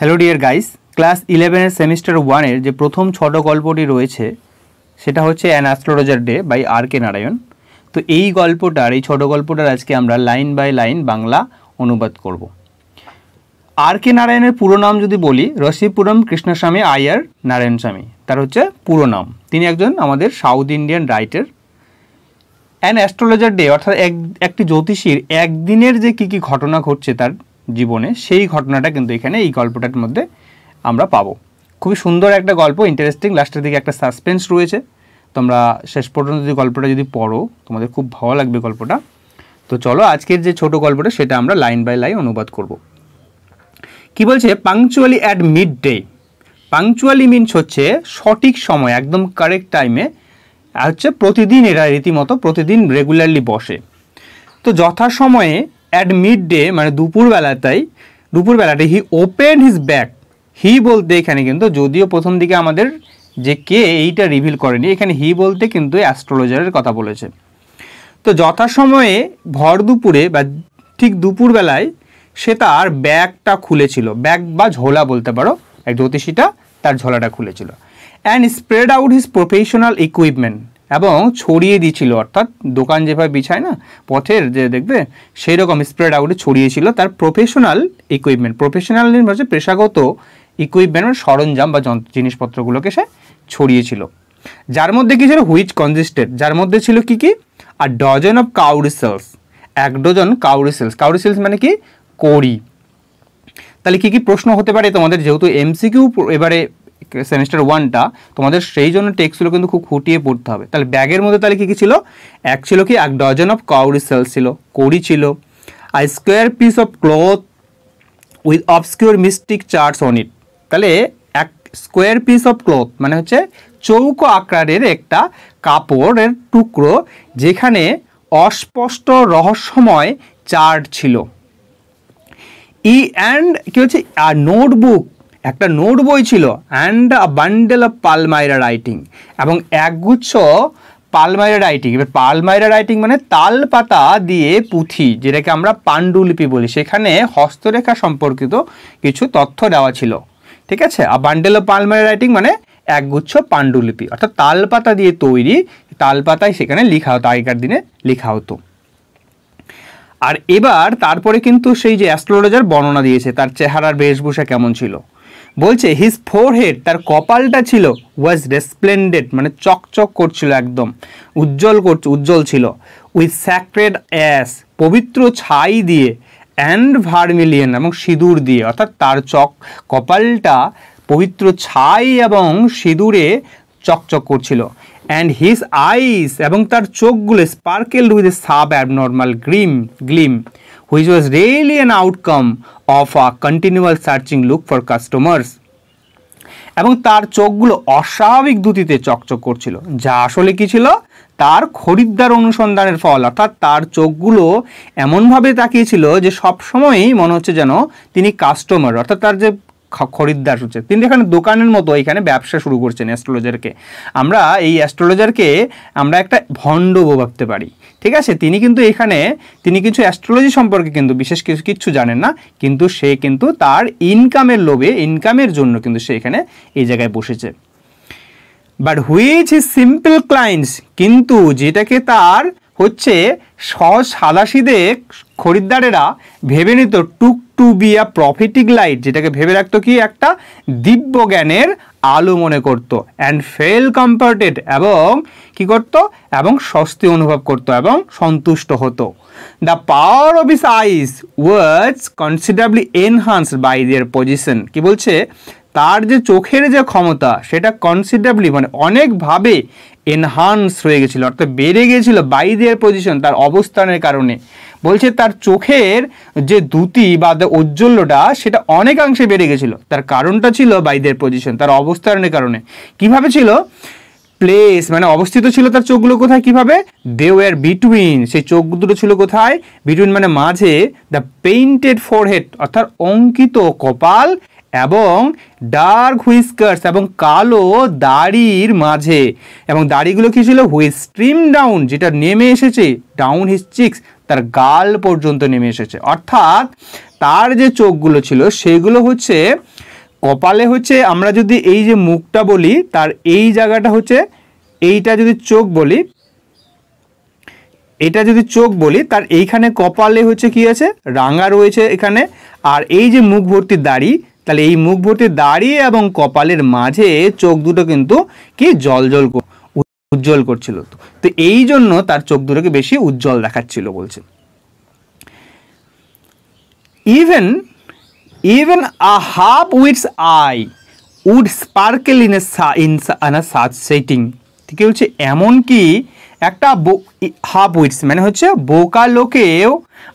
Hello dear guys class ইলেভেনের semester ওয়ানের যে প্রথম ছোট গল্পটি রয়েছে সেটা হচ্ছে an astrologer day by R K Narayan তো এই গল্পটার এই ছোট গল্পটার আজকে আমরা লাইন বাই লাইন বাংলা অনুবাদ করব আর কে নারায়ণের পুরো নাম যদি বলি রসিপুরম কৃষ্ণস্বামী আয়ার নারায়ণ স্বামী তার হচ্ছে পুরো নাম তিনি একজন আমাদের south Indian writer an astrologer day অর্থাৎ এক একটি জ্যোতিষীর একদিনের যে কি কি ঘটনা ঘটছে তার জীবনে সেই ঘটনাটা কিন্তু এখানে এই গল্পটার মধ্যে আমরা পাবো খুবই সুন্দর একটা গল্প ইন্টারেস্টিং লাস্টের দিকে একটা সাসপেন্স রয়েছে তোমরা শেষ পর্যন্ত যদি গল্পটা যদি পড়ো তোমাদের খুব ভালো লাগবে গল্পটা তো চলো আজকের যে ছোট গল্পটা সেটা আমরা লাইন বাই লাইন অনুবাদ করব কি বলছে punctually at midday punctually means হচ্ছে সঠিক সময় একদম কারেক্ট টাইমে হচ্ছে প্রতিদিন এরা রীতিমতো প্রতিদিন রেগুলারলি বসে তো যথাসময়ে অ্যাট মিড ডে মানে দুপুরবেলাতেই দুপুরবেলাতে he open his bag he বলতে এখানে কিন্তু যদিও প্রথম দিকে আমাদের যে কে এইটা রিভিল করেনি এখানে হি বলতে কিন্তু অ্যাস্ট্রোলজারের কথা বলেছে তো যথাসময়ে ভর দুপুরে বা ঠিক দুপুরবেলায় সে তার ব্যাগটা খুলেছিল ব্যাগ বা ঝোলা বলতে পারো এক জ্যোতিষীটা তার ঝোলাটা খুলেছিল and spread out his professional equipment এবং ছড়িয়ে দিয়েছিল অর্থাৎ দোকান যেভাবে বিছায় না পথের যে দেখবে সেই রকম স্প্রেড আউটে ছড়িয়েছিল তার প্রফেশনাল ইকুইপমেন্ট প্রফেশনাল হচ্ছে পেশাগত ইকুইপমেন্ট সরঞ্জাম বা জিনিসপত্রগুলোকে সে ছড়িয়েছিল যার মধ্যে কি ছিল হুইচ কনজিস্টেড যার মধ্যে ছিল কি কি আর ডজন অফ কাউরি সেলস এক dozen cowrie shells cowrie shells মানে কি করি তাহলে কি কি প্রশ্ন হতে পারে তোমাদের যেহেতু এমসিকিউ এবারে সেমিস্টার ওয়ানটা তোমাদের সেই জন্য টেক্সগুলো কিন্তু খুব খুঁটিয়ে পড়তে হবে তাহলে ব্যাগের মধ্যে তাহলে কী কী ছিল এক ছিল কি এক ডজন অফ কাউরি সেলস ছিল কড়ি ছিল আর square piece of cloth with obscure mystic charts on it তাহলে এক স্কোয়ার পিস অফ ক্লথ মানে হচ্ছে চৌকো আকারের একটা কাপড়ের টুকরো যেখানে অস্পষ্ট রহস্যময় চার্ট ছিল ই অ্যান্ড কী হচ্ছে আর নোটবুক একটা নোট বই ছিল and a bundle of palmyra writing এবং একগুচ্ছ পালমাইরা রাইটিং এবার পালমাইরা রাইটিং মানে তাল পাতা দিয়ে পুঁথি যেটাকে আমরা পাণ্ডুলিপি বলি সেখানে হস্তরেখা সম্পর্কিত কিছু তথ্য দেওয়া ছিল ঠিক আছে আর বান্ডেল অফ পালমাইরা রাইটিং মানে একগুচ্ছ পাণ্ডুলিপি অর্থাৎ তাল পাতা দিয়ে তৈরি তাল পাতায় সেখানে লিখা হতো আগেকার দিনে লিখা হতো আর এবার তারপরে কিন্তু সেই যে অ্যাস্ট্রোলজার বর্ণনা দিয়েছে তার চেহারার বেশভূষা কেমন ছিল বলছে হিজ হেড তার কপালটা ছিল ওয়াজ রেসপ্লেন্ডেড মানে চকচক করছিল একদম উজ্জ্বল করছে উজ্জ্বল ছিল উইথ স্যাক্রেড অ্যাস পবিত্র ছাই দিয়ে অ্যান্ড ভার্মিলিয়ন এবং সিঁদুর দিয়ে অর্থাৎ তার চক কপালটা পবিত্র ছাই এবং সিঁদুরে চকচক করছিল অ্যান্ড হিজ আইস এবং তার চোখগুলো sparkle with a sub abnormal grim gleam which was really an outcome of a continual searching look for customers. এবং তার চোখগুলো অস্বাভাবিক দ্রুতিতে চকচক করছিল যা আসলে কি ছিল তার খরিদ্দার অনুসন্ধানের ফল অর্থাৎ তার চোখগুলো এমনভাবে তাকিয়েছিল যে সবসময়ই মনে হচ্ছে যেন তিনি কাস্টমার অর্থাৎ তার যে খরিদ্দার হচ্ছে তিনি এখানে দোকানের মতো এখানে ব্যবসা শুরু করছেন অ্যাস্ট্রোলজারকে আমরা এই অ্যাস্ট্রোলজারকে আমরা একটা ভণ্ড ভাবতে পারি ঠিক আছে তিনি কিন্তু এখানে তিনি কিছু অ্যাস্ট্রোলজি সম্পর্কে কিন্তু বিশেষ কিছু কিছু জানেন না কিন্তু সে কিন্তু তার ইনকামের লোভে ইনকামের জন্য কিন্তু সে এখানে এই জায়গায় বসেছে but which is simple clients কিন্তু যেটাকে তার হচ্ছে সহজ সাদাসিদে খরিদ্দারেরা ভেবে নিত took to be a prophetic light যেটাকে ভেবে রাখতো কি একটা দিব্য জ্ঞানের আলো মনে করত অ্যান্ড ফেল কম্পার্টেড এবং কি করত এবং স্বস্তি অনুভব করত এবং সন্তুষ্ট হতো the power of his eyes words considerably enhanced by their position কি বলছে তার যে চোখের যে ক্ষমতা সেটা কনসিডারেবলি মানে অনেকভাবে এনহান্স হয়ে গেছিলো অর্থাৎ বেড়ে গিয়েছিল বাই দেয়ার পজিশন তার অবস্থানের কারণে বলছে তার চোখের যে দ্যুতি বা ঔজ্জ্বল্যটা সেটা অনেকাংশে বেড়ে গেছিল তার কারণটা ছিল বাই দেয়ার পজিশন তার অবস্থানের কারণে কিভাবে ছিল প্লেস মানে অবস্থিত ছিল তার চোখগুলো কোথায় কিভাবে দে ওয়ার বিটুইন সেই চোখ দুটো ছিল কোথায় বিটুইন মানে মাঝে দ্য পেইন্টেড ফোরহেড অর্থাৎ অঙ্কিত কপাল এবং ডার্ক হুইস্কার্স এবং কালো দাড়ির মাঝে এবং দাড়িগুলো কী ছিল হুইস্ট্রিম ডাউন যেটা নেমে এসেছে ডাউন হিস চিক্স তার গাল পর্যন্ত নেমে এসেছে অর্থাৎ তার যে চোখগুলো ছিল সেগুলো হচ্ছে কপালে হচ্ছে আমরা যদি এই যে মুখটা বলি তার এই জায়গাটা হচ্ছে এইটা যদি চোখ বলি এটা যদি চোখ বলি তার এইখানে কপালে হচ্ছে কি আছে রাঙা রয়েছে এখানে আর এই যে মুখ ভর্তি দাড়ি তাহলে এই মুখ ভর্তি দাড়ি এবং কপালের মাঝে চোখ দুটো কিন্তু কি জল জল উজ্জ্বল করছিল তো এই জন্য তার চোখ দুটোকে বেশি উজ্জ্বল দেখাচ্ছিল বলছে even even a half wits eye would sparkle in a in a setting ঠিক হচ্ছে এমনকি একটা হাফ উইটস মানে হচ্ছে বোকা লোকেও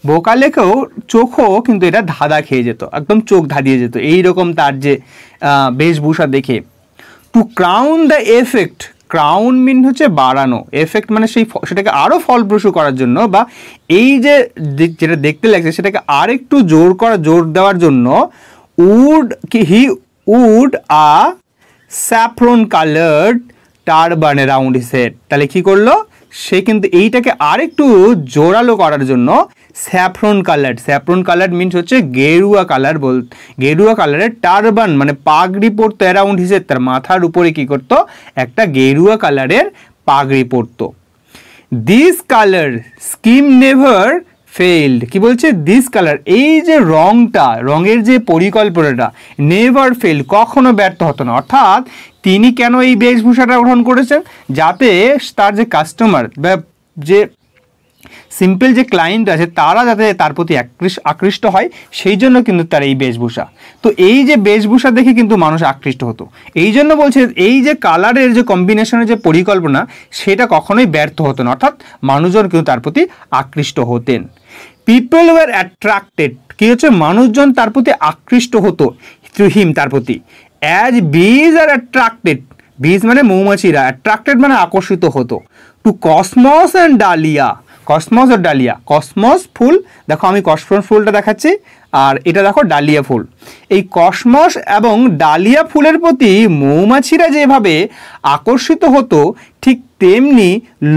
বোকা লেখেও চোখও কিন্তু এটা ধাঁধা খেয়ে যেত একদম চোখ ধাঁধিয়ে যেত এই রকম তার যে বেশভূষা দেখে to crown the effect crown mean হচ্ছে বাড়ানো এফেক্ট মানে সেই সেটাকে আরও ফলপ্রসূ করার জন্য বা এই যে যেটা দেখতে লাগছে সেটাকে আর একটু জোর করা জোর দেওয়ার জন্য উড কি he would a saffron coloured টারবানে রাউন্ড সেট তাহলে কি করলো সে কিন্তু এইটাকে আরেকটু জোরালো করার জন্য saffron colour saffron colour means হচ্ছে গেরুয়া কালার বল গেরুয়া কালারের টারবান মানে পাগড়ি পরতো অ্যারাউন্ড হিসেবে তার মাথার উপরে কি করতো একটা গেরুয়া কালারের পাগড়ি পরতো this colour scheme never failed কি বলছে দিস কালার এই যে রংটা রঙের যে পরিকল্পনাটা নেভার ফেল কখনো ব্যর্থ হতো না অর্থাৎ তিনি কেন এই বেশভূষাটা গ্রহণ করেছেন যাতে তার যে কাস্টমার বা যে সিম্পল যে ক্লায়েন্ট আছে তারা যাতে তার প্রতি আকৃষ্ট হয় সেই জন্য কিন্তু তার এই বেশভূষা তো এই যে বেশভূষা দেখে কিন্তু মানুষ আকৃষ্ট হতো এই জন্য বলছে এই যে কালারের যে কম্বিনেশনের যে পরিকল্পনা সেটা কখনোই ব্যর্থ হতো না অর্থাৎ মানুষজন কিন্তু তার প্রতি আকৃষ্ট হতেন পিপল ওয়ার অ্যাট্রাক্টেড কী হচ্ছে মানুষজন তার প্রতি আকৃষ্ট হতো থ্রু হিম তার প্রতি অ্যাজ বিজ আর অ্যাট্রাক্টেড বিজ মানে মৌমাছিরা অ্যাট্রাক্টেড মানে আকর্ষিত হতো to cosmos and dahlia cosmos আর ডালিয়া কসমস ফুল দেখো আমি কসমস ফুলটা দেখাচ্ছি আর এটা দেখো ডালিয়া ফুল এই কসমস এবং ডালিয়া ফুলের প্রতি মৌমাছিরা যেভাবে আকর্ষিত হতো ঠিক তেমনি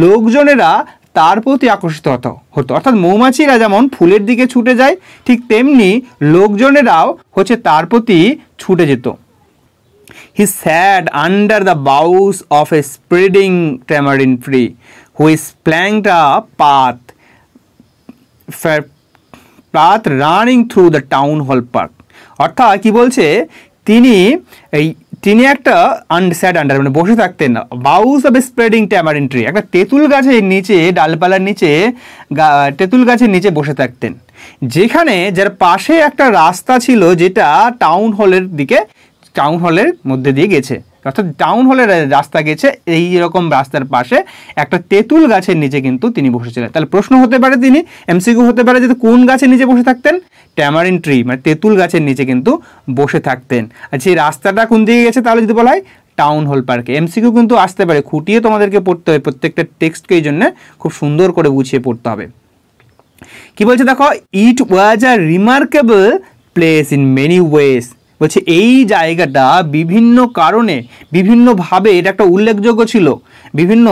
লোকজনেরা তার প্রতি আকর্ষিত হতো হতো অর্থাৎ মৌমাছিরা যেমন ফুলের দিকে ছুটে যায় ঠিক তেমনি লোকজনেরাও হচ্ছে তার প্রতি ছুটে যেত He sat under the boughs of a spreading tamarind tree, which flanked a path, path running through the town hall park. অর্থাৎ কি বলছে তিনি এই তিনি একটা আন্ডারস্ট্যান্ড আন্ডার মানে বসে থাকতেন boughs of spreading tamarind tree একটা তেঁতুল গাছের নিচে ডালপালার নিচে তেঁতুল গাছের নিচে বসে থাকতেন যেখানে যার পাশে একটা রাস্তা ছিল যেটা টাউন হলের দিকে টাউন হলের মধ্যে দিয়ে গেছে অর্থাৎ টাউন হলের রাস্তা গেছে এই রকম রাস্তার পাশে একটা তেঁতুল গাছের নিচে কিন্তু তিনি বসেছিলেন তাহলে প্রশ্ন হতে পারে তিনি এমসিকিউ হতে পারে যে কোন গাছের নিচে বসে থাকতেন ট্যামারিন ট্রি মানে তেঁতুল গাছের নিচে কিন্তু বসে থাকতেন আর যে রাস্তাটা কোন দিকে গেছে তাহলে যদি বলা হয় টাউন হল পার্কে এমসিকিউ কিন্তু আসতে পারে খুঁটিয়ে তোমাদেরকে পড়তে হবে প্রত্যেকটা টেক্সটকে এই জন্য খুব সুন্দর করে বুঝিয়ে পড়তে হবে কি বলছে দেখো it was a remarkable place in many ways বলছে এই জায়গাটা বিভিন্ন কারণে বিভিন্নভাবে এটা একটা উল্লেখযোগ্য ছিল বিভিন্ন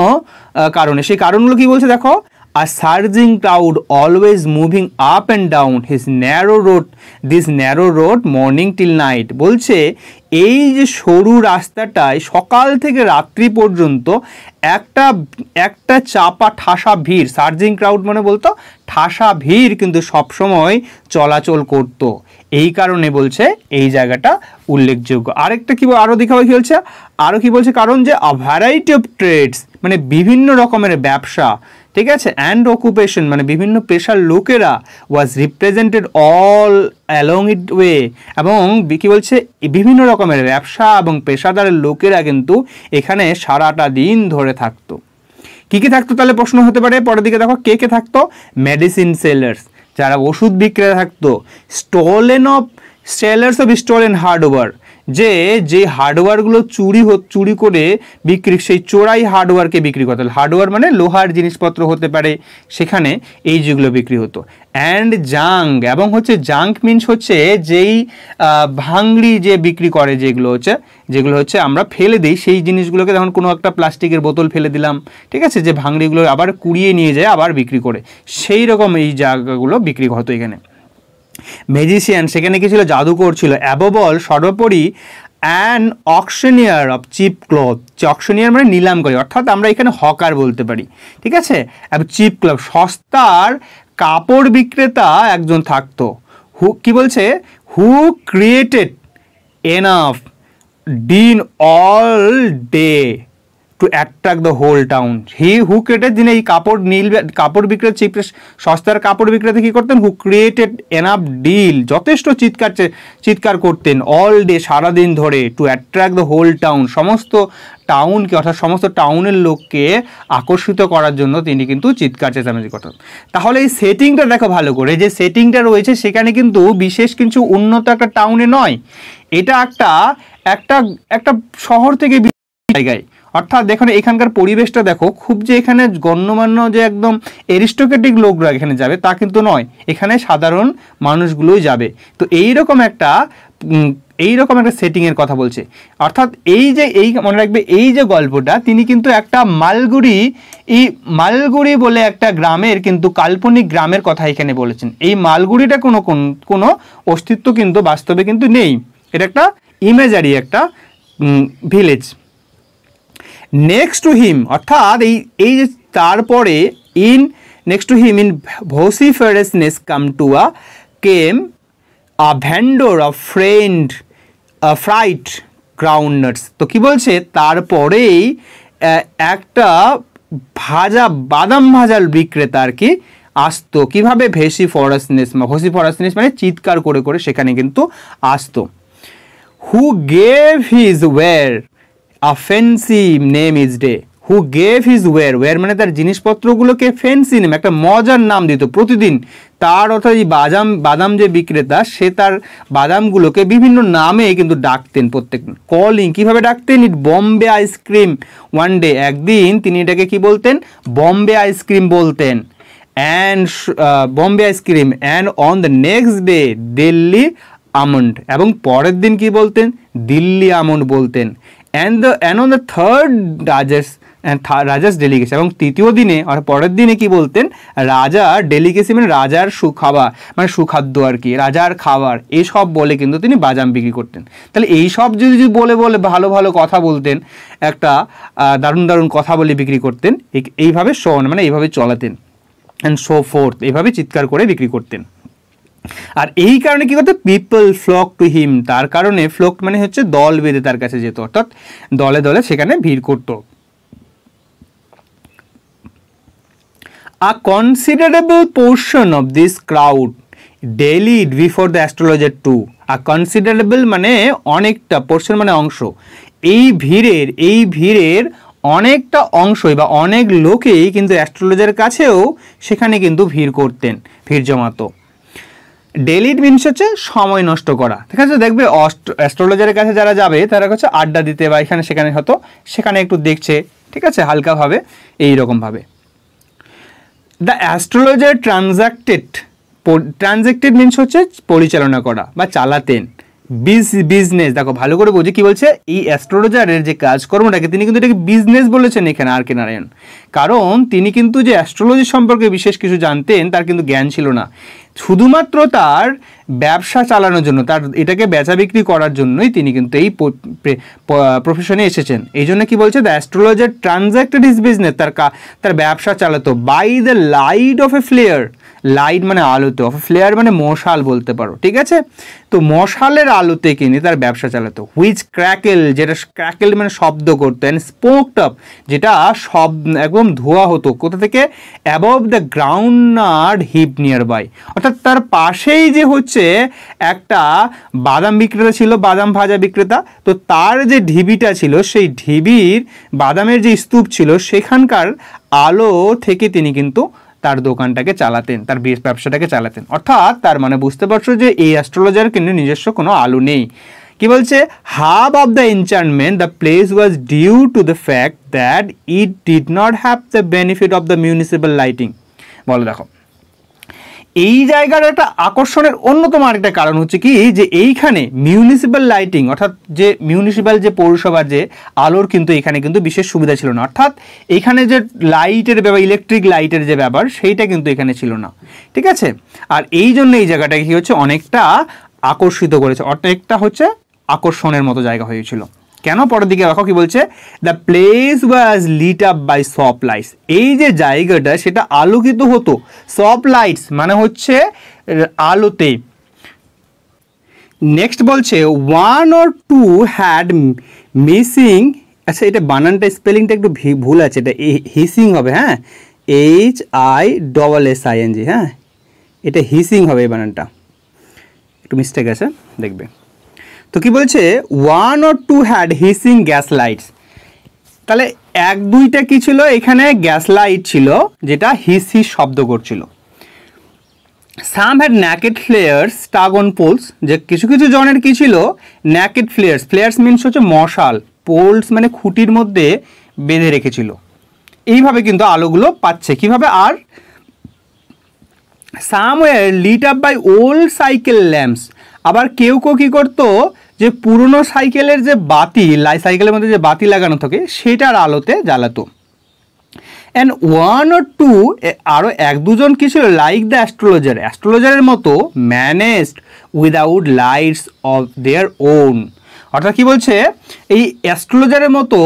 কারণে সেই কারণগুলো কি বলছে দেখো A surging crowd always moving up and down his narrow road, this narrow road morning till night. বলছে এই যে সরু রাস্তাটায় সকাল থেকে রাত্রি পর্যন্ত একটা একটা চাপা ঠাসা ভিড় সার্জিং ক্রাউড মানে বলতো ঠাসা ভিড় কিন্তু সবসময় চলাচল করত। এই কারণে বলছে এই জায়গাটা উল্লেখযোগ্য আরেকটা কি আরও দেখা হয় কি বলছে আরও কী বলছে কারণ যে ভ্যারাইটি অফ ট্রেডস মানে বিভিন্ন রকমের ব্যবসা ঠিক আছে অ্যান্ড অকুপেশন মানে বিভিন্ন পেশার লোকেরা was represented all along it way এবং কী বলছে বিভিন্ন রকমের ব্যবসা এবং পেশাদারের লোকেরা কিন্তু এখানে সারাটা দিন ধরে থাকতো কী কী থাকতো তাহলে প্রশ্ন হতে পারে পরের দিকে দেখো কে কে থাকতো মেডিসিন সেলার্স যারা ওষুধ বিক্রেতা থাকতো stolen of sellers of stolen hardware যে যে হার্ডওয়্যারগুলো চুরি চুরি করে বিক্রি সেই চোরাই হার্ডওয়্যারকে বিক্রি করতে হার্ডওয়্যার মানে লোহার জিনিসপত্র হতে পারে সেখানে এই যেগুলো বিক্রি হতো অ্যান্ড জাঙ্ক এবং হচ্ছে জাঙ্ক মিনস হচ্ছে যেই ভাঙড়ি যে বিক্রি করে যেগুলো হচ্ছে যেগুলো হচ্ছে আমরা ফেলে দিই সেই জিনিসগুলোকে যখন কোনো একটা প্লাস্টিকের বোতল ফেলে দিলাম ঠিক আছে যে ভাঙড়িগুলো আবার কুড়িয়ে নিয়ে যায় আবার বিক্রি করে সেই রকম এই জায়গাগুলো বিক্রি হতো এখানে ম্যাজিসিয়ান সেখানে কি ছিল জাদুকর ছিল অ্যাবোবল সর্বোপরি an auctioneer of cheap cloth যে অকশনিয়ার মানে নিলাম করি অর্থাৎ আমরা এখানে হকার বলতে পারি ঠিক আছে চিপ ক্লথ সস্তার কাপড় বিক্রেতা একজন থাকতো হু কি বলছে who created enough din all day to attract the whole town he who created যিনি এই কাপড় নীল কাপড় বিক্রেতা চিপ সস্তার কাপড় বিক্রেতা কী করতেন হু ক্রিয়েটেড এনাফ ডিল যথেষ্ট চিৎকার চিৎকার করতেন অল ডে সারাদিন ধরে to attract the whole town সমস্ত টাউনকে অর্থাৎ সমস্ত টাউনের লোককে আকর্ষিত করার জন্য তিনি কিন্তু চিৎকার চেঁচামেচি করতেন তাহলে এই সেটিংটা দেখো ভালো করে যে সেটিংটা রয়েছে সেখানে কিন্তু বিশেষ কিছু উন্নত একটা টাউনে নয় এটা একটা একটা একটা শহর থেকে জায়গায় অর্থাৎ দেখুন এখানকার পরিবেশটা দেখো খুব যে এখানে গণ্যমান্য যে একদম এরিস্টোক্রেটিক লোকরা এখানে যাবে তা কিন্তু নয় এখানে সাধারণ মানুষগুলোই যাবে তো এই রকম একটা এই রকম একটা সেটিংয়ের কথা বলছে অর্থাৎ এই যে এই মনে রাখবে এই যে গল্পটা তিনি কিন্তু একটা মালগুড়ি এই মালগুড়ি বলে একটা গ্রামের কিন্তু কাল্পনিক গ্রামের কথা এখানে বলেছেন এই মালগুড়িটা কোনো কোনো অস্তিত্ব কিন্তু বাস্তবে কিন্তু নেই এটা একটা ইমেজারি একটা ভিলেজ নেক্সট টু হিম অর্থাৎ এই এই যে তারপরে in next to him in fierceness come to a came a vendor a friend a fried groundnuts তো কি বলছে তারপরেই একটা ভাজা বাদাম ভাজার বিক্রেতা আর কি আসতো কীভাবে ভেসি ফরাসনেস ভসি ফরাসনেস মানে চিৎকার করে করে সেখানে কিন্তু আসতো who gave his ware a fancy name each day who gave his ware ware মানে তার জিনিসপত্রগুলোকে ফেন্সি নেম একটা মজার নাম দিত প্রতিদিন তার অর্থাৎ এই বাদাম বাদাম যে বিক্রেতা সে তার বাদামগুলোকে বিভিন্ন নামে কিন্তু ডাকতেন প্রত্যেক কলিং কীভাবে ডাকতেন it Bombay ice cream one day একদিন তিনি এটাকে কি বলতেন বম্বে আইসক্রিম বলতেন and Bombay ice cream and on the next day Delhi almond এবং পরের দিন কি বলতেন দিল্লি আমন্ড বলতেন and the and on the third Raja's Raja's delicacy এবং তৃতীয় দিনে আর পরের দিনে কি বলতেন রাজা ডেলিগেসি মানে রাজার সুখাবা মানে সুখাদ্য আর কি রাজার খাবার এইসব বলে কিন্তু তিনি বাজাম বিক্রি করতেন তাহলে এই সব যদি যদি বলে বলে ভালো ভালো কথা বলতেন একটা দারুণ দারুণ কথা বলে বিক্রি করতেন এইভাবে শোন মানে এইভাবে চলাতেন অ্যান্ড শো ফোর্থ এইভাবে চিৎকার করে বিক্রি করতেন আর এই কারণে কি করতো পিপল ফ্লক টু হিম তার কারণে ফ্লক মানে হচ্ছে দল বেঁধে তার কাছে যেত অর্থাৎ দলে দলে সেখানে ভিড় করত a considerable portion of this crowd daily before the astrologer too আর কনসিডারেবল মানে অনেকটা পোর্শন মানে অংশ এই ভিড়ের এই ভিড়ের অনেকটা অংশই বা অনেক লোকেই কিন্তু অ্যাস্ট্রোলজার কাছেও সেখানে কিন্তু ভিড় করতেন ভিড় জমাতো ডেলিট মিনস হচ্ছে সময় নষ্ট করা ঠিক আছে দেখবে অ্যাস্ট্রোলজারের কাছে যারা যাবে তারা হচ্ছে আড্ডা দিতে বা এখানে সেখানে হয়তো সেখানে একটু দেখছে ঠিক আছে হালকাভাবে এইরকমভাবে the astrologer transacted transacted means হচ্ছে পরিচালনা করা বা চালাতেন বিজ বিজনেস দেখো ভালো করে বুঝে কি বলছে এই অ্যাস্ট্রোলজারের যে কাজকর্মটাকে তিনি কিন্তু এটাকে বিজনেস বলেছেন এখানে আর কে নারায়ণ কারণ তিনি কিন্তু যে অ্যাস্ট্রোলজি সম্পর্কে বিশেষ কিছু জানতেন তার কিন্তু জ্ঞান ছিল না শুধুমাত্র তার ব্যবসা চালানোর জন্য তার এটাকে বেচা বিক্রি করার জন্যই তিনি কিন্তু এই প্রফেশনে এসেছেন এই জন্য কী বলছে the astrologer transacted his business তার তার ব্যবসা চালাতো by the light of a flare light মানে আলোতে অফ ফ্লেয়ার মানে মশাল বলতে পারো ঠিক আছে তো মশালের আলোতে কিনে তার ব্যবসা চালাতো হুইচ ক্র্যাকেল যেটা ক্র্যাকেল মানে শব্দ করতো অ্যান্ড স্পোকড টপ যেটা শব্দ একদম ধোয়া হতো কোথা থেকে অ্যাবভ দ্য গ্রাউন্ড আর হিপ নিয়ার বাই অর্থাৎ তার পাশেই যে হচ্ছে একটা বাদাম বিক্রেতা ছিল বাদাম ভাজা বিক্রেতা তো তার যে ঢিবিটা ছিল সেই ঢিবির বাদামের যে স্তূপ ছিল সেখানকার আলো থেকে তিনি কিন্তু তার দোকানটাকে চালাতেন তার ব্যবসাটাকে চালাতেন অর্থাৎ তার মানে বুঝতে পারছো যে এই অ্যাস্ট্রোলজার কিন্তু নিজস্ব কোনো আলো নেই কি বলছে half of the enchantment the place was due to the fact that it did not have the benefit of the municipal lighting বলো দেখো এই জায়গার একটা আকর্ষণের অন্যতম আরেকটা কারণ হচ্ছে কি যে এইখানে মিউনিসিপ্যাল লাইটিং অর্থাৎ যে মিউনিসিপ্যাল যে পৌরসভার যে আলোর কিন্তু এখানে কিন্তু বিশেষ সুবিধা ছিল না অর্থাৎ এখানে যে লাইটের ব্যাপার ইলেকট্রিক লাইটের যে ব্যাপার সেইটা কিন্তু এখানে ছিল না ঠিক আছে আর এই জন্য এই জায়গাটা কি হচ্ছে অনেকটা আকর্ষিত করেছে অনেকটা হচ্ছে আকর্ষণের মতো জায়গা হয়েছিল কেন পরের দিকে দেখো কি বলছে the place was lit up by shop lights এই যে জায়গাটা সেটা আলোকিত হতো সপ লাইটস মানে হচ্ছে আলোতে নেক্সট বলছে one or two had missing আচ্ছা এটা বানানটা স্পেলিংটা একটু ভুল আছে এটা হিসিং হবে হ্যাঁ H I double S I N G হ্যাঁ এটা হিসিং হবে এই বানানটা একটু মিস্টেক আছে দেখবে তো কি বলছে one or two had hissing gas lights তাহলে এক দুইটা কি ছিল এখানে গ্যাস লাইট ছিল যেটা হিস হিস শব্দ করছিল some had naked flares stuck on poles যে কিছু কিছু জনের কি ছিল ন্যাকেট ফ্লেয়ার্স ফ্লেয়ার্স মিনস হচ্ছে মশাল পোলস মানে খুঁটির মধ্যে বেঁধে রেখেছিল এইভাবে কিন্তু আলোগুলো পাচ্ছে কিভাবে আর some were lit up by old cycle lamps আবার কেউ কেউ কী করতো যে পুরনো সাইকেলের যে বাতি সাইকেলের মধ্যে যে বাতি লাগানো থাকে সেটার আলোতে জ্বালাতো অ্যান্ড ওয়ান ও টু আরও এক দুজন কি ছিল লাইক দ্য অ্যাস্ট্রোলজার অ্যাস্ট্রোলজারের মতো managed without lights of their own অর্থাৎ কি বলছে এই অ্যাস্ট্রোলজারের মতো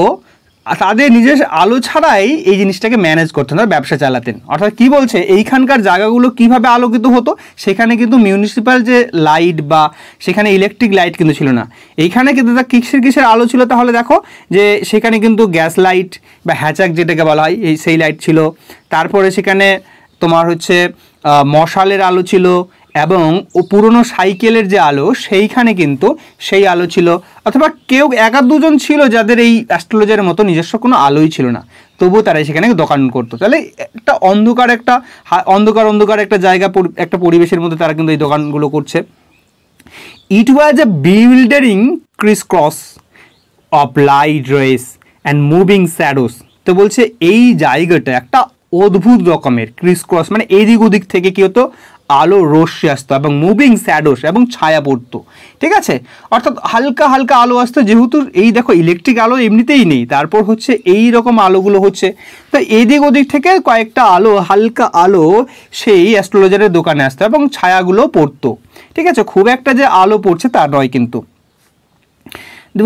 তাদের নিজের আলো ছাড়াই এই জিনিসটাকে ম্যানেজ করতেন তারা ব্যবসা চালাতেন অর্থাৎ কি বলছে এইখানকার জায়গাগুলো কিভাবে আলোকিত হতো সেখানে কিন্তু মিউনিসিপ্যাল যে লাইট বা সেখানে ইলেকট্রিক লাইট কিন্তু ছিল না এইখানে কিন্তু তার কিসের কিসের আলো ছিল তাহলে দেখো যে সেখানে কিন্তু গ্যাস লাইট বা হ্যাচাক যেটাকে বলা হয় এই সেই লাইট ছিল তারপরে সেখানে তোমার হচ্ছে মশালের আলো ছিল এবং ও পুরনো সাইকেলের যে আলো সেইখানে কিন্তু সেই আলো ছিল অথবা কেউ একা দুজন ছিল যাদের এই অ্যাস্ট্রোলজারের মতো নিজস্ব কোনো আলোই ছিল না তবুও তারা সেখানে দোকান করতো তাহলে একটা অন্ধকার একটা অন্ধকার অন্ধকার একটা জায়গা একটা পরিবেশের মধ্যে তারা কিন্তু এই দোকানগুলো করছে it was a bewildering crisscross of light rays and moving shadows তো বলছে এই জায়গাটা একটা অদ্ভুত রকমের ক্রিস ক্রস মানে এদিক ওদিক থেকে কি হতো আলো রশ্মি আসতো এবং মুভিং স্যাডোস এবং ছায়া পড়তো ঠিক আছে অর্থাৎ হালকা হালকা আলো আসতো যেহেতু এই দেখো ইলেকট্রিক আলো এমনিতেই নেই তারপর হচ্ছে এই রকম আলোগুলো হচ্ছে তো এদিক ওদিক থেকে কয়েকটা আলো হালকা আলো সেই অ্যাস্ট্রোলজারের দোকানে আসতো এবং ছায়াগুলো পড়তো ঠিক আছে খুব একটা যে আলো পড়ছে তা নয় কিন্তু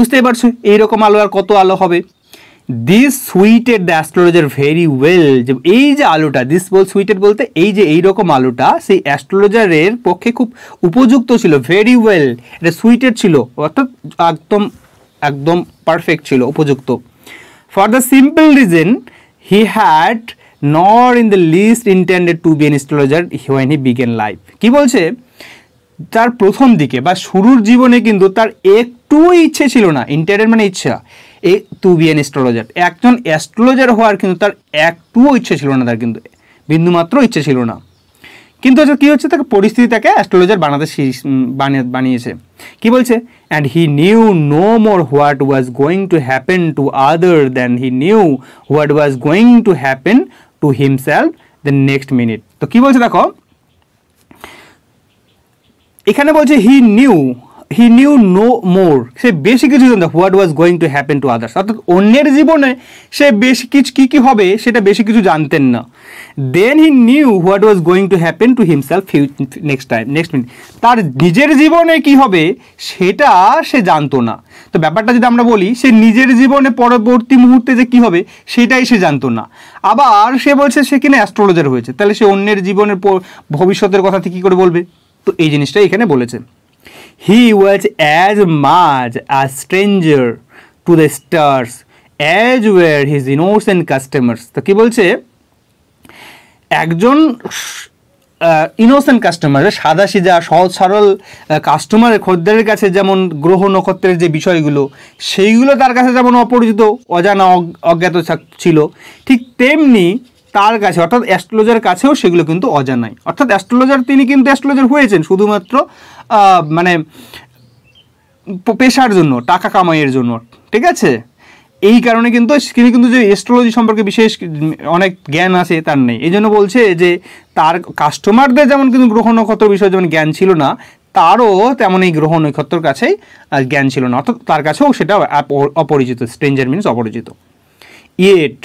বুঝতেই পারছো এইরকম আলো আর কত আলো হবে this suited the astrologer very well যে এই যে আলোটা দিস বল সুইটেড বলতে এই যে এই রকম আলোটা সেই অ্যাস্ট্রোলজারের পক্ষে খুব উপযুক্ত ছিল ভেরি ওয়েল এটা সুইটেড ছিল অর্থাৎ একদম একদম পারফেক্ট ছিল উপযুক্ত for the simple reason he had not in the least intended to be an astrologer when he began life কি বলছে তার প্রথম দিকে বা শুরুর জীবনে কিন্তু তার একটুও ইচ্ছে ছিল না ইন্টারের মানে ইচ্ছা a to be an astrologer একজন অ্যাস্ট্রোলজার হওয়ার কিন্তু তার একটুও ইচ্ছে ছিল না তার কিন্তু বিন্দুমাত্র ইচ্ছে ছিল না কিন্তু হচ্ছে কী হচ্ছে তাকে পরিস্থিতি তাকে অ্যাস্ট্রোলজার বানাতে বানিয়ে বানিয়েছে কি বলছে and he knew no more what was going to happen to other than he knew what was going to happen to himself the next minute তো কী বলছে দেখো এখানে বলছে he knew he knew no more সে বেশি কিছু জানত what was going to happen to others অর্থাৎ অন্যের জীবনে সে বেশি কিছু কী কী হবে সেটা বেশি কিছু জানতেন না then he knew what was going to happen to himself few next time next minute তার নিজের জীবনে কি হবে সেটা সে জানতো না তো ব্যাপারটা যদি আমরা বলি সে নিজের জীবনে পরবর্তী মুহূর্তে যে কি হবে সেটাই সে জানতো না আবার সে বলছে সে কিনা অ্যাস্ট্রোলজার হয়েছে তাহলে সে অন্যের জীবনের ভবিষ্যতের কথা কী করে বলবে তো এই জিনিসটাই এখানে বলেছে He was as much a stranger to the stars as were his innocent customers. তো কি বলছে একজন ইনোসেন্ট কাস্টমার সাদা সিজা সহজ সরল কাস্টমার খদ্দেরের কাছে যেমন গ্রহ নক্ষত্রের যে বিষয়গুলো সেইগুলো তার কাছে যেমন অপরিচিত অজানা অজ্ঞাত ছিল ঠিক তেমনি তার কাছে অর্থাৎ অ্যাস্ট্রোলজার কাছেও সেগুলো কিন্তু অজানাই অর্থাৎ অ্যাস্ট্রোলজার তিনি কিন্তু অ্যাস্ট্রোলজার হয়েছেন শুধুমাত্র মানে পেশার জন্য টাকা কামাইয়ের জন্য ঠিক আছে এই কারণে কিন্তু তিনি কিন্তু যে অ্যাস্ট্রোলজি সম্পর্কে বিশেষ অনেক জ্ঞান আছে তার নেই এই জন্য বলছে যে তার কাস্টমারদের যেমন কিন্তু গ্রহ নক্ষত্র বিষয়ে যেমন জ্ঞান ছিল না তারও তেমন এই গ্রহ নক্ষত্রর কাছেই জ্ঞান ছিল না অর্থাৎ তার কাছেও সেটা অপরিচিত স্ট্রেঞ্জার মিনস অপরিচিত ইয়েট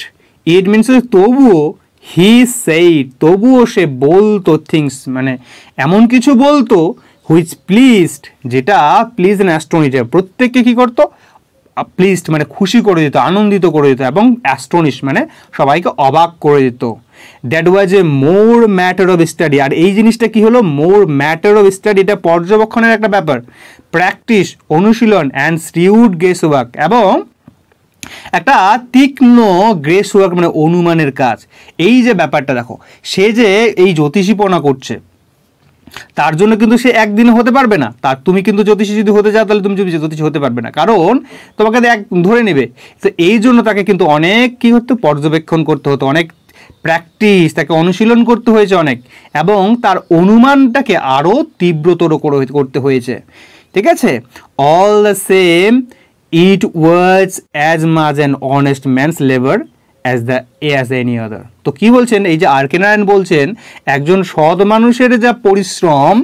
ইট মিনস তবুও হি সেই তবুও সে বলতো থিংস মানে এমন কিছু বলতো হুইচ প্লিজড যেটা প্লিজ অ্যান্ড অ্যাস্ট্রোনিটার প্রত্যেককে কী করতো প্লিজড মানে খুশি করে দিত আনন্দিত করে দিত এবং অ্যাস্ট্রোনিশ মানে সবাইকে অবাক করে দিত that was a more matter of study আর এই জিনিসটা কি হলো মোর ম্যাটার অফ স্টাডি এটা পর্যবেক্ষণের একটা ব্যাপার প্র্যাকটিস অনুশীলন অ্যান্ড স্টিউড গেস ওয়ার্ক এবং একটা তীক্ষ্ণ গ্রেস ওয়ার্ক মানে অনুমানের কাজ এই যে ব্যাপারটা দেখো সে যে এই জ্যোতিষীপনা করছে তার জন্য কিন্তু সে একদিনে হতে পারবে না তার তুমি কিন্তু জ্যোতিষী যদি হতে চাও তাহলে তুমি জ্যোতিষ হতে পারবে না কারণ তোমাকে এক ধরে নেবে তো এই জন্য তাকে কিন্তু অনেক কী হতো পর্যবেক্ষণ করতে হতো অনেক প্র্যাকটিস তাকে অনুশীলন করতে হয়েছে অনেক এবং তার অনুমানটাকে আরও তীব্রতর করতে হয়েছে ঠিক আছে all the same It was as much an honest man's labor as the as any other তো কি বলছেন এই যে আর কে নারায়ণ বলছেন একজন সৎ মানুষের যা পরিশ্রম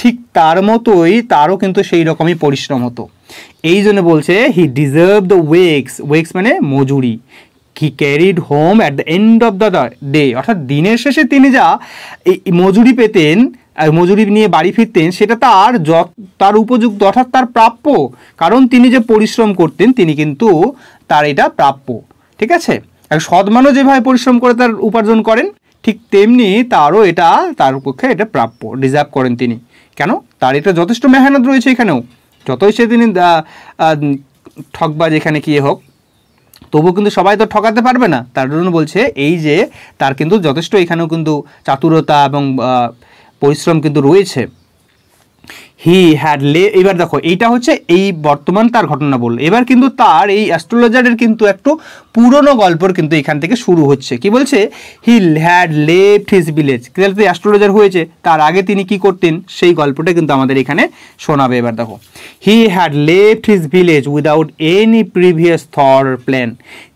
ঠিক তার মতোই তারও কিন্তু সেই রকমই পরিশ্রম হতো এই জন্য বলছে হি ডিজার্ভ দ্য ওয়েক্স ওয়েক্স মানে মজুরি he carried home at the end of the day অর্থাৎ দিনের শেষে তিনি যা মজুরি পেতেন মজুরি নিয়ে বাড়ি ফিরতেন সেটা তার তার উপযুক্ত অর্থাৎ তার প্রাপ্য কারণ তিনি যে পরিশ্রম করতেন তিনি কিন্তু তার এটা প্রাপ্য ঠিক আছে সদমানও যেভাবে পরিশ্রম করে তার উপার্জন করেন ঠিক তেমনি তারও এটা তার পক্ষে এটা প্রাপ্য ডিজার্ভ করেন তিনি কেন তার এটা যথেষ্ট মেহনত রয়েছে এখানেও যতই সে তিনি ঠকবাজ এখানে কি হোক তবু কিন্তু সবাই তো ঠকাতে পারবে না তার জন্য বলছে এই যে তার কিন্তু যথেষ্ট এখানেও কিন্তু চাতুরতা এবং পরিশ্রম কিন্তু রয়েছে হি হ্যাড লে এবার দেখো এইটা হচ্ছে এই বর্তমান তার ঘটনা বলল এবার কিন্তু তার এই অ্যাস্ট্রোলজারের কিন্তু একটু পুরনো গল্পর কিন্তু এখান থেকে শুরু হচ্ছে কি বলছে he had left his village তাহলে তো অ্যাস্ট্রোলজার হয়েছে তার আগে তিনি কি করতেন সেই গল্পটা কিন্তু আমাদের এখানে শোনাবে এবার দেখো he had left his village without any previous thought plan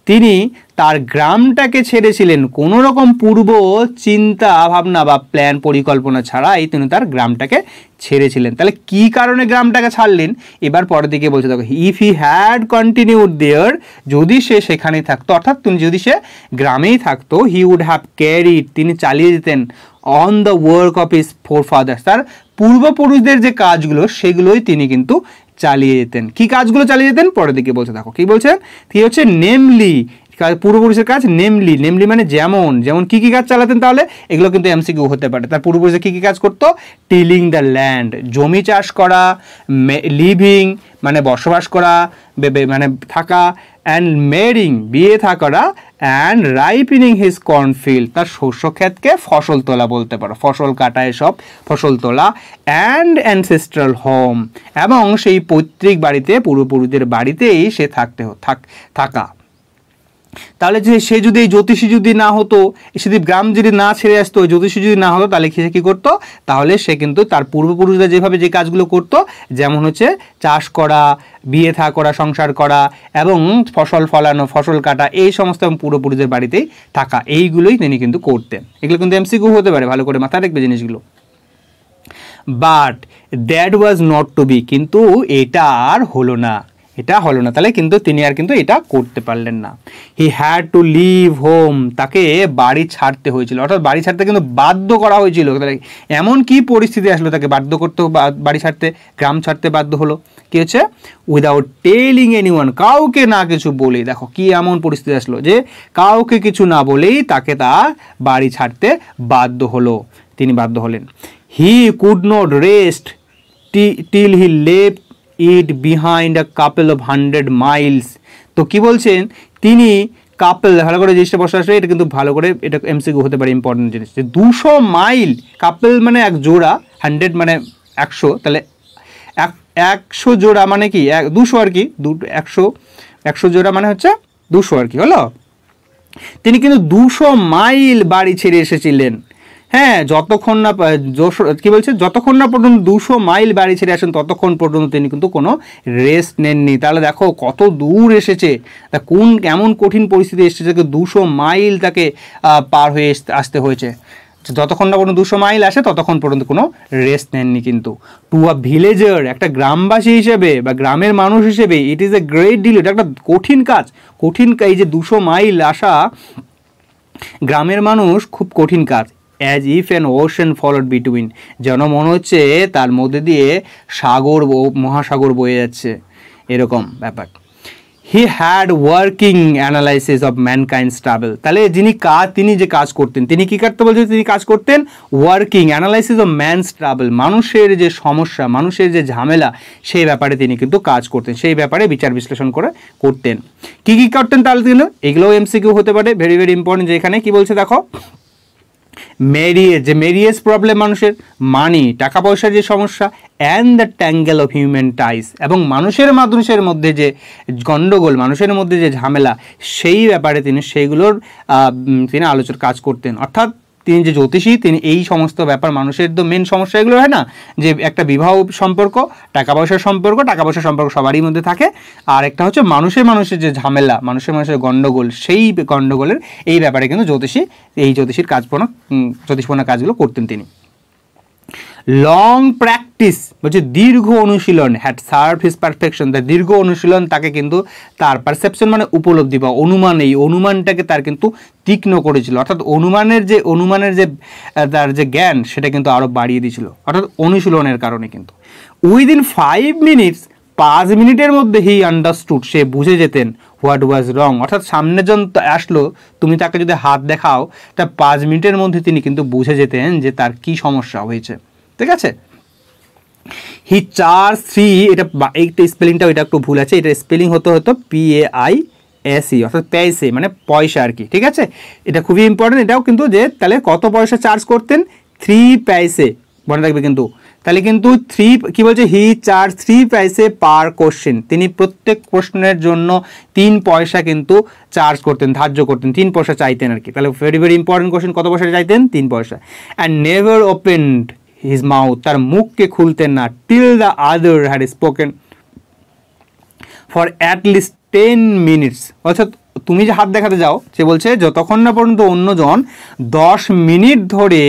তিনি তার গ্রামটাকে ছেড়েছিলেন কোনো রকম পূর্ব চিন্তা ভাবনা বা প্ল্যান পরিকল্পনা ছাড়াই তিনি তার গ্রামটাকে ছেড়েছিলেন তাহলে কি কারণে গ্রামটাকে ছাড়লেন এবার পরের দিকে বলছে দেখো if he had continued there যদি সে সেখানেই থাকতো অর্থাৎ তুমি যদি সে গ্রামেই থাকতো হি উড হ্যাভ ক্যারিড তিনি চালিয়ে দিতেন on the work of his forefathers তার পূর্বপুরুষদের যে কাজগুলো সেগুলোই তিনি কিন্তু চালিয়ে যেতেন কি কাজগুলো চালিয়ে যেতেন পরের দিকে বলছে দেখো কি বলছেন কি হচ্ছে নেমলি পূর্বপুরুষের কাজ নেমলি নেমলি মানে যেমন যেমন কি কি কাজ চালাতেন তাহলে এগুলো কিন্তু এমসিকিউ হতে পারে তার পূর্বপুরুষে কি কি কাজ করতো টিলিং দ্য ল্যান্ড জমি চাষ করা লিভিং মানে বসবাস করা মানে থাকা অ্যান্ড মেরিং বিয়ে থাকা অ্যান্ড রাইপিনিং হিজ কর্নফিল্ড তার শস্য ক্ষেতকে ফসল তোলা বলতে পারো ফসল কাটা এসব ফসল তোলা অ্যান্ড অ্যানসেস্ট্রাল হোম এবং সেই পৈতৃক বাড়িতে পূর্বপুরুষদের বাড়িতেই সে থাকতে থাকা তাহলে যে সে যদি এই জ্যোতিষী যদি না হতো সে যদি গ্রাম যদি না ছেড়ে আসতো জ্যোতিষী যদি না হতো তাহলে সে কী করতো তাহলে সে কিন্তু তার পূর্বপুরুষরা যেভাবে যে কাজগুলো করতো যেমন হচ্ছে চাষ করা বিয়ে থা করা সংসার করা এবং ফসল ফলানো ফসল কাটা এই সমস্ত এবং পূর্বপুরুষদের বাড়িতেই থাকা এইগুলোই তিনি কিন্তু করতেন এগুলো কিন্তু এমসিকিউ হতে পারে ভালো করে মাথায় রাখবে জিনিসগুলো but that was not to be কিন্তু এটা আর হলো না এটা হলো না তাহলে কিন্তু তিনি আর কিন্তু এটা করতে পারলেন না he had to leave home তাকে বাড়ি ছাড়তে হয়েছিল অর্থাৎ বাড়ি ছাড়তে কিন্তু বাধ্য করা হয়েছিল তাহলে এমন কি পরিস্থিতি আসলো তাকে বাধ্য করতে বাড়ি ছাড়তে গ্রাম ছাড়তে বাধ্য হলো কী হচ্ছে উইদাউট টেলিং ওয়ান কাউকে না কিছু বলে দেখো কি এমন পরিস্থিতি আসলো যে কাউকে কিছু না বলেই তাকে তা বাড়ি ছাড়তে বাধ্য হলো তিনি বাধ্য হলেন he could not rest till he লেভ it behind a couple of hundred miles তো কি বলছেন তিনি কাপেল ভালো করে জিনিসটা বসে আসবে এটা কিন্তু ভালো করে এটা এমসিকিউ হতে পারে ইম্পর্টেন্ট জিনিস যে দুশো মাইল কাপেল মানে এক জোড়া হান্ড্রেড মানে একশো তাহলে এক একশো জোড়া মানে কি এক দুশো আর কি দুটো একশো একশো জোড়া মানে হচ্ছে দুশো আর কি হলো তিনি কিন্তু দুশো মাইল বাড়ি ছেড়ে এসেছিলেন হ্যাঁ যতক্ষণ না কি বলছে যতক্ষণ না পর্যন্ত দুশো মাইল বাড়ি ছেড়ে আসেন ততক্ষণ পর্যন্ত তিনি কিন্তু কোনো রেস্ট নেননি তাহলে দেখো কত দূর এসেছে তা কোন এমন কঠিন পরিস্থিতি এসেছে যে দুশো মাইল তাকে পার হয়ে আসতে হয়েছে যতক্ষণ না কোনো দুশো মাইল আসে ততক্ষণ পর্যন্ত কোনো রেস্ট নেননি কিন্তু টু আ ভিলেজার একটা গ্রামবাসী হিসেবে বা গ্রামের মানুষ হিসেবে it is a great deal এটা একটা কঠিন কাজ কঠিন এই যে দুশো মাইল আসা গ্রামের মানুষ খুব কঠিন কাজ as if an ocean flowed between যেন মনে হচ্ছে তার মধ্যে দিয়ে সাগর মহাসাগর বয়ে যাচ্ছে এরকম ব্যাপার he had working analysis of mankind's travel তাহলে যিনি কাজ তিনি যে কাজ করতেন তিনি কী করতে বলছেন তিনি কাজ করতেন working analysis of man's travel মানুষের যে সমস্যা মানুষের যে ঝামেলা সেই ব্যাপারে তিনি কিন্তু কাজ করতেন সেই ব্যাপারে বিচার বিশ্লেষণ করে করতেন কী কী করতেন তাহলে তিনি এগুলোও এমসিকিউ হতে পারে ভেরি ভেরি ইম্পর্টেন্ট এখানে কী বলছে দেখো মেরিয়ে যে মেরিয়েস প্রবলেম মানুষের মানি টাকা পয়সার যে সমস্যা and the tangle of human ties এবং মানুষের মানুষের মধ্যে যে গণ্ডগোল মানুষের মধ্যে যে ঝামেলা সেই ব্যাপারে তিনি সেইগুলোর তিনি আলোচনা কাজ করতেন অর্থাৎ তিনি যে জ্যোতিষী তিনি এই সমস্ত ব্যাপার মানুষের তো মেন সমস্যা এগুলো হয় না যে একটা বিবাহ সম্পর্ক টাকা পয়সার সম্পর্ক টাকা পয়সার সম্পর্ক সবারই মধ্যে থাকে আর একটা হচ্ছে মানুষের মানুষের যে ঝামেলা মানুষের মানুষের গণ্ডগোল সেই গণ্ডগোলের এই ব্যাপারে কিন্তু জ্যোতিষী এই জ্যোতিষীর কাজপনা জ্যোতিষপনা কাজগুলো করতেন তিনি লং প্র্যাকটিস বলছে দীর্ঘ অনুশীলন হ্যাট সার্ভ ইস পারফেকশন তার দীর্ঘ অনুশীলন তাকে কিন্তু তার পারসেপশন মানে উপলব্ধি বা অনুমান এই অনুমানটাকে তার কিন্তু তীক্ষ্ণ করেছিল অর্থাৎ অনুমানের যে অনুমানের যে তার যে জ্ঞান সেটা কিন্তু আরও বাড়িয়ে দিয়েছিল অর্থাৎ অনুশীলনের কারণে কিন্তু উইদিন ফাইভ মিনিটস পাঁচ মিনিটের মধ্যে হি আন্ডারস্টুড সে বুঝে যেতেন হোয়াট ওয়াজ রং অর্থাৎ সামনে যখন আসলো তুমি তাকে যদি হাত দেখাও তা পাঁচ মিনিটের মধ্যে তিনি কিন্তু বুঝে যেতেন যে তার কি সমস্যা হয়েছে ঠিক আছে হি চার থ্রি এটা এইটা স্পেলিংটা এটা একটু ভুল আছে এটা স্পেলিং হতে হতো পি এ আই এসি অর্থাৎ পেসে মানে পয়সা আর কি ঠিক আছে এটা খুবই ইম্পর্টেন্ট এটাও কিন্তু যে তাহলে কত পয়সা চার্জ করতেন থ্রি প্যাইসে মনে রাখবে কিন্তু তাহলে কিন্তু থ্রি কি বলছে হি চার থ্রি প্রাইসে পার কোশ্চেন তিনি প্রত্যেক কোশ্চেনের জন্য তিন পয়সা কিন্তু চার্জ করতেন ধার্য করতেন তিন পয়সা চাইতেন আর কি তাহলে ভেরি ভেরি ইম্পর্টেন্ট কোশ্চেন কত পয়সা চাইতেন তিন পয়সা and never opened his mouth তার মুখকে খুলতেন না till the other had spoken for at least ten minutes অর্থাৎ তুমি যে হাত দেখাতে যাও সে বলছে যতক্ষণ না পর্যন্ত অন্যজন দশ মিনিট ধরে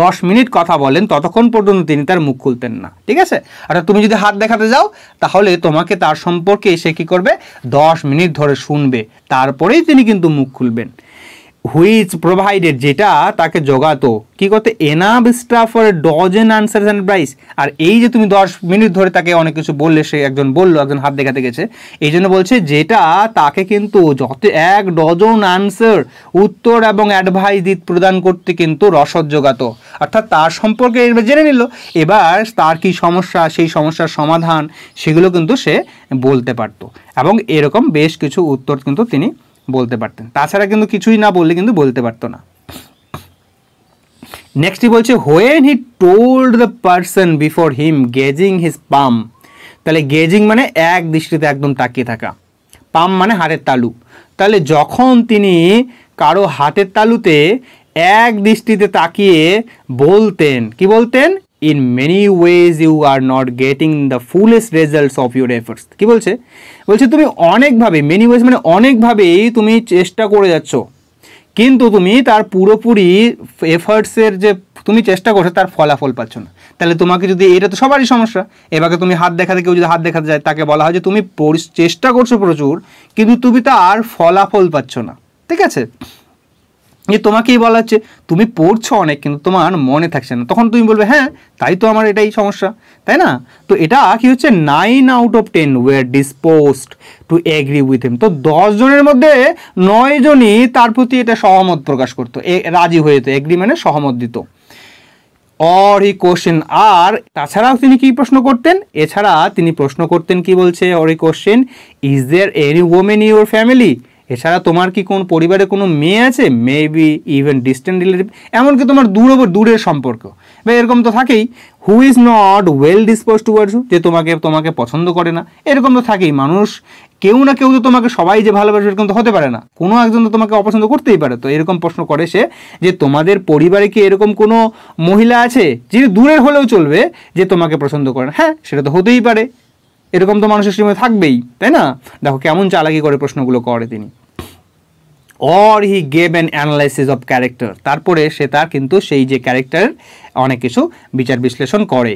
দশ মিনিট কথা বলেন ততক্ষণ পর্যন্ত তিনি তার মুখ খুলতেন না ঠিক আছে আর তুমি যদি হাত দেখাতে যাও তাহলে তোমাকে তার সম্পর্কে সে কী করবে দশ মিনিট ধরে শুনবে তারপরেই তিনি কিন্তু মুখ খুলবেন হুইচ প্রোভাইডেড যেটা তাকে জোগাতো কি করতে enough stuff for dozen answer and price আর এই যে তুমি দশ মিনিট ধরে তাকে অনেক কিছু বললে সে একজন বললো একজন হাত দেখাতে গেছে এই জন্য বলছে যেটা তাকে কিন্তু যত এক ডজন আনসার উত্তর এবং অ্যাডভাইস দিত প্রদান করতে কিন্তু রসদ জোগাতো অর্থাৎ তার সম্পর্কে এবার জেনে নিল এবার তার কি সমস্যা সেই সমস্যার সমাধান সেগুলো কিন্তু সে বলতে পারতো এবং এরকম বেশ কিছু উত্তর কিন্তু তিনি বলতে পারতেন তাছাড়া কিন্তু কিছুই না বললে কিন্তু বলতে পারতো না নেক্সটই বলছে when he told the person before him gazing his palm তাহলে গেজিং মানে এক দৃষ্টিতে একদম তাকিয়ে থাকা পাম মানে হাতের তালু তাহলে যখন তিনি কারো হাতের তালুতে এক দৃষ্টিতে তাকিয়ে বলতেন কি বলতেন in many ways you are not getting the fullest results of your efforts কি বলছে বলছে তুমি অনেকভাবে মেনি ওয়েজ মানে অনেকভাবেই তুমি চেষ্টা করে যাচ্ছ কিন্তু তুমি তার পুরোপুরি এফার্টসের যে তুমি চেষ্টা করছো তার ফলাফল পাচ্ছ না তাহলে তোমাকে যদি এটা তো সবারই সমস্যা এবারে তুমি হাত দেখাতে কেউ যদি হাত দেখাতে যায় তাকে বলা হয় যে তুমি চেষ্টা করছো প্রচুর কিন্তু তুমি তার ফলাফল পাচ্ছ না ঠিক আছে যে তোমাকেই বলা হচ্ছে তুমি পড়ছো অনেক কিন্তু তোমার মনে থাকছে না তখন তুমি বলবে হ্যাঁ তাই তো আমার এটাই সমস্যা তাই না তো এটা কি হচ্ছে nine out of ten were disposed to agree with him তো দশজনের মধ্যে নয়জনই তার প্রতি এটা সহমত প্রকাশ করতো এ রাজি হয়ে যেত এগ্রি মানে সহমত দিত অর হি কোশ্চেন আর তাছাড়াও তিনি কি প্রশ্ন করতেন এছাড়া তিনি প্রশ্ন করতেন কি বলছে or he question is there any woman your family এছাড়া তোমার কি কোন পরিবারে কোনো মেয়ে আছে মেবি ইভেন ডিস্টেন্ট রিলেটিভ এমনকি তোমার দূর দূরের সম্পর্ক বা এরকম তো থাকেই who is not well dispose towards you যে তোমাকে তোমাকে পছন্দ করে না এরকম তো থাকেই মানুষ কেউ না কেউ তো তোমাকে সবাই যে ভালোবাসে এরকম তো হতে পারে না কোনো একজন তো তোমাকে অপছন্দ করতেই পারে তো এরকম প্রশ্ন করে সে যে তোমাদের পরিবারে কি এরকম কোনো মহিলা আছে যিনি দূরের হলেও চলবে যে তোমাকে পছন্দ করে হ্যাঁ সেটা তো হতেই পারে এরকম তো মানুষের জীবনে থাকবেই তাই না দেখো কেমন চালাকি করে প্রশ্নগুলো করে তিনি or he gave an analysis of character তারপরে সে তার কিন্তু সেই যে ক্যারেক্টার অনেক কিছু বিচার বিশ্লেষণ করে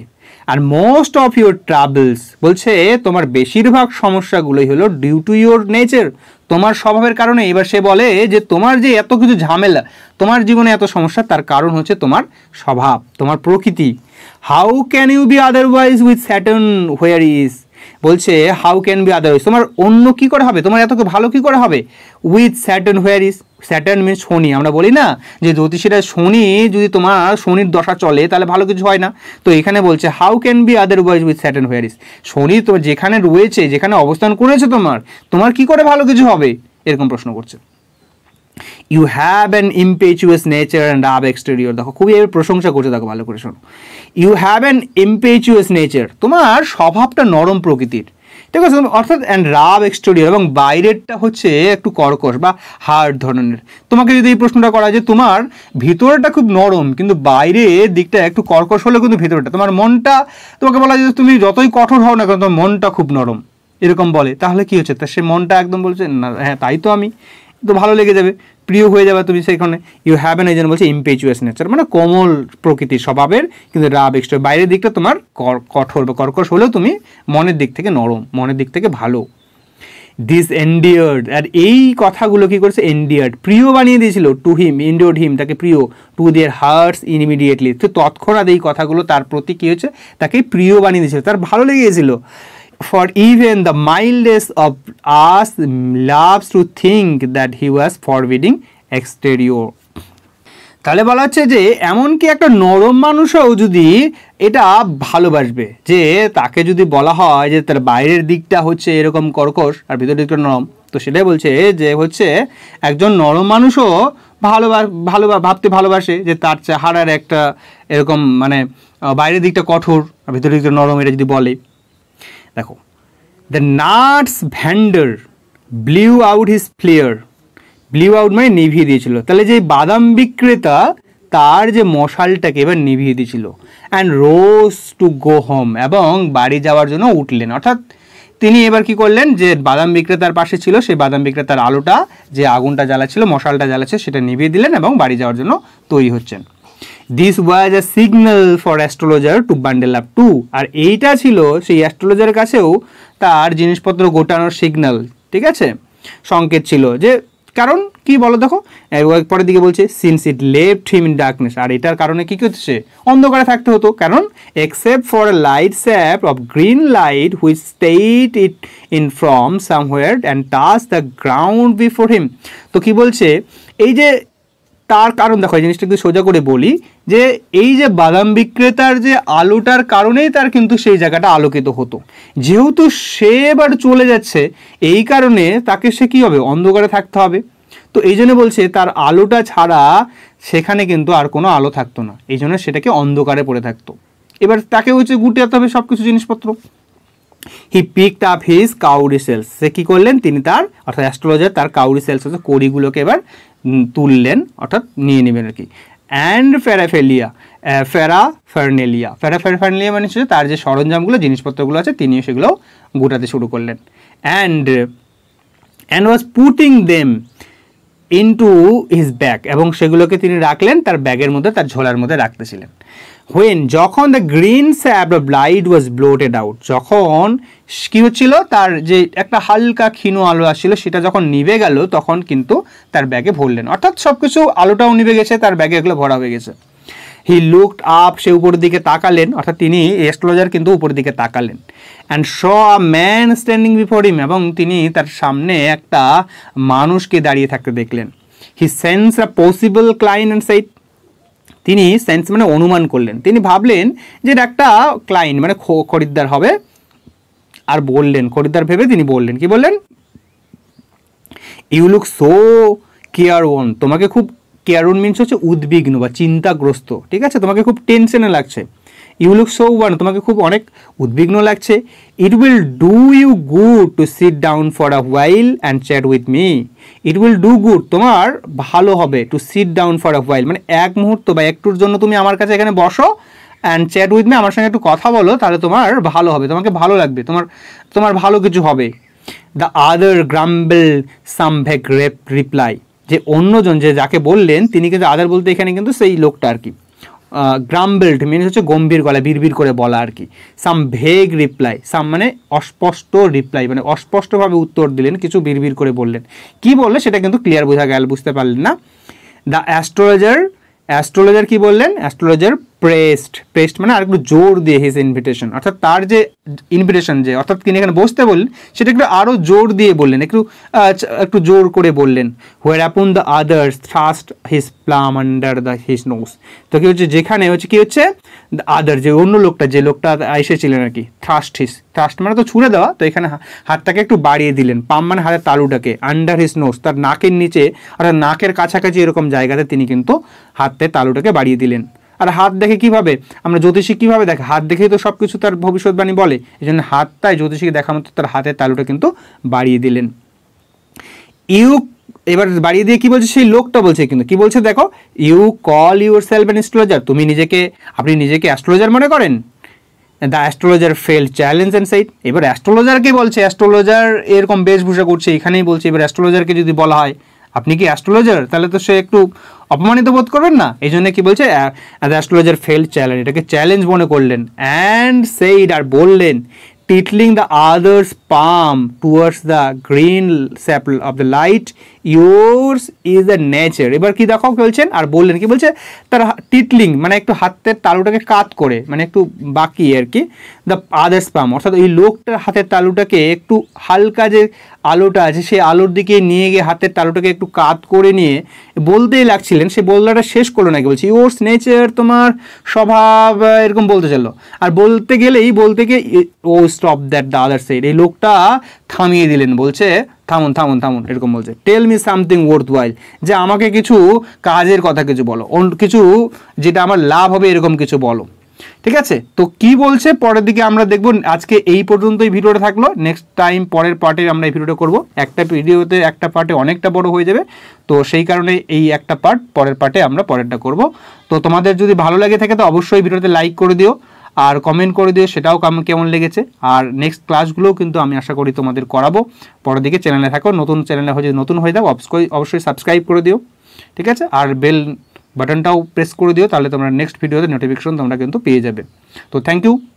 আর মোস্ট অফ ইউর ট্রাভেলস বলছে তোমার বেশিরভাগ সমস্যাগুলোই হলো ডিউ টু ইউর নেচার তোমার স্বভাবের কারণে এবার সে বলে যে তোমার যে এত কিছু ঝামেলা তোমার জীবনে এত সমস্যা তার কারণ হচ্ছে তোমার স্বভাব তোমার প্রকৃতি how can you be otherwise with Saturn where is বলছে হাউ ক্যান বি আদারওয়াইজ তোমার অন্য কি করে হবে তোমার এত ভালো কি করে হবে with Saturn where is Saturn mean Shani আমরা বলি না যে জ্যোতিষীরা শনি যদি তোমার শনির দশা চলে তাহলে ভালো কিছু হয় না তো এখানে বলছে how can be otherwise with Saturn where is Shani তো যেখানে রয়েছে যেখানে অবস্থান করেছে তোমার তোমার কি করে ভালো কিছু হবে এরকম প্রশ্ন করছে you have an impetuous nature and a exterior দেখো খুবই প্রশংসা করছে দেখো ভালো করে শোনো you have an impetuous nature তোমার স্বভাবটা নরম প্রকৃতির ঠিক আছে অর্থাৎ অ্যান্ড রাব এক্সটোরিয়ার এবং বাইরেরটা হচ্ছে একটু কর্কশ বা হার্ড ধরনের তোমাকে যদি এই প্রশ্নটা করা যে তোমার ভিতরটা খুব নরম কিন্তু বাইরের দিকটা একটু কর্কশ হলে কিন্তু ভিতরটা তোমার মনটা তোমাকে বলা যে তুমি যতই কঠোর হও না কেন তোমার মনটা খুব নরম এরকম বলে তাহলে কি হচ্ছে তা সে মনটা একদম বলছে না হ্যাঁ তাই তো আমি তো ভালো লেগে যাবে প্রিয় হয়ে যাবে তুমি সেখানে ইউ হ্যাভ এন এই বলছে ইম্পেচুয়াস নেচার মানে কোমল প্রকৃতির স্বভাবের কিন্তু রাব এক্সট্রা বাইরের দিকটা তোমার কঠোর বা কর্কশ হলেও তুমি মনের দিক থেকে নরম মনের দিক থেকে ভালো দিস এন্ডিয়ার্ড আর এই কথাগুলো কি করেছে এন্ডিয়ার্ড প্রিয় বানিয়ে দিয়েছিল টু হিম এন্ডিওড হিম তাকে প্রিয় টু দিয়ার হার্টস ইমিডিয়েটলি তো তৎক্ষণাৎ এই কথাগুলো তার প্রতি কী হয়েছে তাকে প্রিয় বানিয়ে দিয়েছিল তার ভালো লেগেছিল for even the mildest of us loves to think that he was forbidding exterior তাহলে বলা হচ্ছে যে এমনকি একটা নরম মানুষও যদি এটা ভালোবাসবে যে তাকে যদি বলা হয় যে তার বাইরের দিকটা হচ্ছে এরকম কর্কশ আর ভিতরের দিকটা নরম তো সেটাই বলছে যে হচ্ছে একজন নরম মানুষও ভালোবা ভালো ভাবতে ভালোবাসে যে তার চেহারার একটা এরকম মানে বাইরের দিকটা কঠোর আর ভিতরের দিকটা নরম এটা যদি বলে দেখো the nuts vendor blew out his flare blew out মানে নিভিয়ে দিয়েছিল তাহলে যে বাদাম বিক্রেতা তার যে মশালটাকে এবার নিভিয়ে দিয়েছিল and rose to go home এবং বাড়ি যাওয়ার জন্য উঠলেন অর্থাৎ তিনি এবার কি করলেন যে বাদাম বিক্রেতার পাশে ছিল সেই বাদাম বিক্রেতার আলোটা যে আগুনটা জ্বালাচ্ছিল মশালটা জ্বালাচ্ছে সেটা নিভিয়ে দিলেন এবং বাড়ি যাওয়ার জন্য তৈরি হচ্ছেন this was a signal for astrologer to bundle up too আর এইটা ছিল সেই অ্যাস্ট্রোলজারের কাছেও তার জিনিসপত্র গোটানোর সিগন্যাল ঠিক আছে সংকেত ছিল যে কারণ কি বলো দেখো পরের দিকে বলছে since it left him in darkness আর এটার কারণে কী হচ্ছে অন্ধকারে থাকতে হতো কারণ except for a light sap of green light which state it in from somewhere and touch the ground before him তো কি বলছে এই যে তার কারণ দেখো এই জিনিসটা একটু সোজা করে বলি যে এই যে বাদাম বিক্রেতার যে আলোটার কারণেই তার কিন্তু সেই জায়গাটা আলোকিত হতো যেহেতু সে এবার চলে যাচ্ছে এই কারণে তাকে সে কী হবে অন্ধকারে থাকতে হবে তো এই জন্য বলছে তার আলোটা ছাড়া সেখানে কিন্তু আর কোনো আলো থাকতো না এই জন্য সেটাকে অন্ধকারে পড়ে থাকতো এবার তাকে হচ্ছে গুটিয়াতে হবে সব কিছু জিনিসপত্র he pick up his cowrie shells সে কী করলেন তিনি তার অর্থাৎ অ্যাস্ট্রোলজার তার কাউরি সেলস হচ্ছে কড়িগুলোকে এবার তুললেন অর্থাৎ নিয়ে নেবেন আর কি অ্যান্ড ফেরাফেলিয়া ফেরা ফার্নেলিয়া ফেরা ফার্নেলিয়া মানে হচ্ছে তার যে সরঞ্জামগুলো জিনিসপত্রগুলো আছে তিনিও সেগুলো গোটাতে শুরু করলেন and and was putting them into his bag এবং সেগুলোকে তিনি রাখলেন তার ব্যাগের মধ্যে তার ঝোলার মধ্যে রাখতেছিলেন হোয়েন যখন the green sap of blight was blotted out যখন কি হচ্ছিল তার যে একটা হালকা ক্ষীণ আলো আসছিল সেটা যখন নিভে গেল তখন কিন্তু তার ব্যাগে ভরলেন অর্থাৎ সব কিছু আলোটাও নিভে গেছে তার ব্যাগে এগুলো ভরা হয়ে গেছে হি লুকড আপ সে উপরের দিকে তাকালেন অর্থাৎ তিনি এস্ট্রোলজার কিন্তু উপরের দিকে তাকালেন and saw a man standing before him এবং তিনি তার সামনে একটা মানুষকে দাঁড়িয়ে থাকতে দেখলেন he sense a possible client and said তিনি সেন্স মানে অনুমান করলেন তিনি ভাবলেন যে একটা ক্লায়েন্ট মানে খরিদ্দার হবে আর বললেন খরিদ্দার ভেবে তিনি বললেন কি বললেন you look so careworn তোমাকে খুব কেয়ার ওন মিনস হচ্ছে উদ্বিগ্ন বা চিন্তাগ্রস্ত ঠিক আছে তোমাকে খুব টেনশনে লাগছে ইউ লুক সো ওয়ান তোমাকে খুব অনেক উদ্বিগ্ন লাগছে it will do you good to sit down for a while and chat with me it will do good তোমার ভালো হবে to sit down for a while মানে এক মুহূর্ত বা একটুর জন্য তুমি আমার কাছে এখানে বসো অ্যান্ড চ্যাট উইথ মি আমার সঙ্গে একটু কথা বলো তাহলে তোমার ভালো হবে তোমাকে ভালো লাগবে তোমার তোমার ভালো কিছু হবে the other grumble some vague rep reply যে অন্যজন যে যাকে বললেন তিনি কিন্তু আদার বলতে এখানে কিন্তু সেই লোকটা আর কি গ্রাম বেল্ট মিনস হচ্ছে গম্ভীর গলায় বিড়বিড় করে বলা আর কি সাম ভেগ রিপ্লাই সাম মানে অস্পষ্ট রিপ্লাই মানে অস্পষ্টভাবে উত্তর দিলেন কিছু বিড়বিড় করে বললেন কি বললে সেটা কিন্তু ক্লিয়ার বোঝা গেল বুঝতে পারলেন না দ্য অ্যাস্ট্রোলজার অ্যাস্ট্রোলজার কী বললেন অ্যাস্ট্রোলজার প্রেসড প্রেসড মানে আর একটু জোর দিয়ে হিজ ইনভিটেশন অর্থাৎ তার যে ইনভিটেশন যে অর্থাৎ তিনি এখানে বসতে বললেন সেটা একটু আরও জোর দিয়ে বললেন একটু একটু জোর করে বললেন whereupon the others thrust his palm under the his nose তো কী হচ্ছে যেখানে হচ্ছে কী হচ্ছে দ্য আদার যে অন্য লোকটা যে লোকটা এসেছিলেন আর কি থ্রাস্ট হিস থ্রাস্ট মানে তো ছুঁড়ে দেওয়া তো এখানে হাতটাকে একটু বাড়িয়ে দিলেন পাম মানে হাতের তালুটাকে আন্ডার হিস নোস তার নাকের নিচে অর্থাৎ নাকের কাছাকাছি এরকম জায়গাতে তিনি কিন্তু হাতে তালুটাকে বাড়িয়ে দিলেন আর হাত দেখে কিভাবে আমরা জ্যোতিষী কিভাবে দেখে হাত দেখেই তো সব কিছু তার ভবিষ্যৎবাণী বলে এই জন্য হাতটায় জ্যোতিষীকে দেখা মতো তার হাতের তালুটা কিন্তু বাড়িয়ে দিলেন ইউ এবার বাড়িয়ে দিয়ে কি বলছে সেই লোকটা বলছে কিন্তু কি বলছে দেখো you call yourself an astrologer তুমি নিজেকে আপনি নিজেকে অ্যাস্ট্রোলজার মনে করেন the astrologer felt challenge and said এবার অ্যাস্ট্রোলজারকে বলছে অ্যাস্ট্রোলজার এরকম বেশভূষা করছে এখানেই বলছে এবার অ্যাস্ট্রোলজারকে যদি বলা হয় আপনি কি অ্যাস্ট্রোলজার তাহলে তো সে একটু অপমানিত বোধ করবেন না এই জন্য কি বলছে অ্যাস্ট্রোলজার ফেল চ্যালেঞ্জ এটাকে চ্যালেঞ্জ মনে করলেন অ্যান্ড সেইড আর বললেন tilting the other's palm towards the green sap of the light yours is the nature এবার কি দেখো বলছেন আর বললেন কি বলছে তার টিটলিং মানে একটু হাতের তালুটাকে কাত করে মানে একটু বাকি আর কি দ্য আদার্স পাম অর্থাৎ ওই লোকটার হাতের তালুটাকে একটু হালকা যে আলোটা আছে সেই আলোর দিকে নিয়ে গিয়ে হাতের তালুটাকে একটু কাত করে নিয়ে বলতেই লাগছিলেন সে বললাটা শেষ করলো নাকি বলছে ইয়োর্স নেচার তোমার স্বভাব এরকম বলতে চাইলো আর বলতে গেলেই বলতে গিয়ে oh stop that the other side এই লোকটা থামিয়ে দিলেন বলছে থামুন থামুন থামুন এরকম বলছে tell me something worthwhile যে আমাকে কিছু কাজের কথা কিছু বলো কিছু যেটা আমার লাভ হবে এরকম কিছু বলো ঠিক আছে তো কি বলছে পরের দিকে আমরা দেখব আজকে এই পর্যন্তই ভিডিওটা থাকলো নেক্সট টাইম পরের পার্টে আমরা এই ভিডিওটা করব একটা ভিডিওতে একটা পার্টে অনেকটা বড় হয়ে যাবে তো সেই কারণে এই একটা পার্ট পরের পার্টে আমরা পরেরটা করব তো তোমাদের যদি ভালো লাগে থাকে তো অবশ্যই ভিডিওতে লাইক করে দিও আর কমেন্ট করে দিও সেটাও কেমন লেগেছে আর নেক্সট ক্লাসগুলোও কিন্তু আমি আশা করি তোমাদের করাবো পরের দিকে চ্যানেলে থাকো নতুন চ্যানেলে হয়ে নতুন হয়ে যাও অবশ্যই অবশ্যই সাবস্ক্রাইব করে দিও ঠিক আছে আর বেল বাটনটাও প্রেস করে দিও তাহলে তোমরা নেক্সট ভিডিওতে নোটিফিকেশন তোমরা কিন্তু পেয়ে যাবে তো থ্যাংক ইউ